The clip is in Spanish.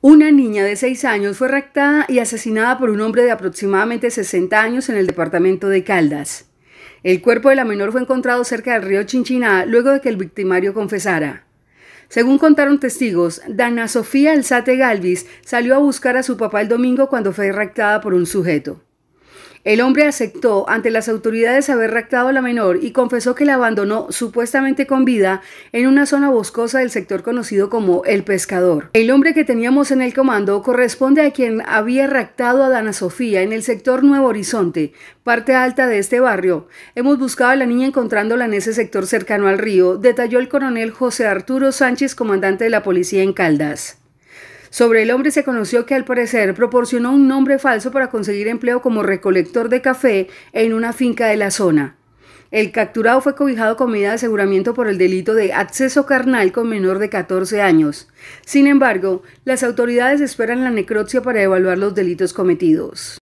Una niña de 6 años fue raptada y asesinada por un hombre de aproximadamente 60 años en el departamento de Caldas. El cuerpo de la menor fue encontrado cerca del río Chinchiná luego de que el victimario confesara. Según contaron testigos, Dana Sofía Alzate Galvis salió a buscar a su papá el domingo cuando fue raptada por un sujeto. El hombre aceptó ante las autoridades haber raptado a la menor y confesó que la abandonó supuestamente con vida en una zona boscosa del sector conocido como El Pescador. El hombre que teníamos en el comando corresponde a quien había raptado a Dana Sofía en el sector Nuevo Horizonte, parte alta de este barrio. Hemos buscado a la niña encontrándola en ese sector cercano al río, detalló el coronel José Arturo Sánchez, comandante de la policía en Caldas. Sobre el hombre se conoció que al parecer proporcionó un nombre falso para conseguir empleo como recolector de café en una finca de la zona. El capturado fue cobijado con medida de aseguramiento por el delito de acceso carnal con menor de 14 años. Sin embargo, las autoridades esperan la necropsia para evaluar los delitos cometidos.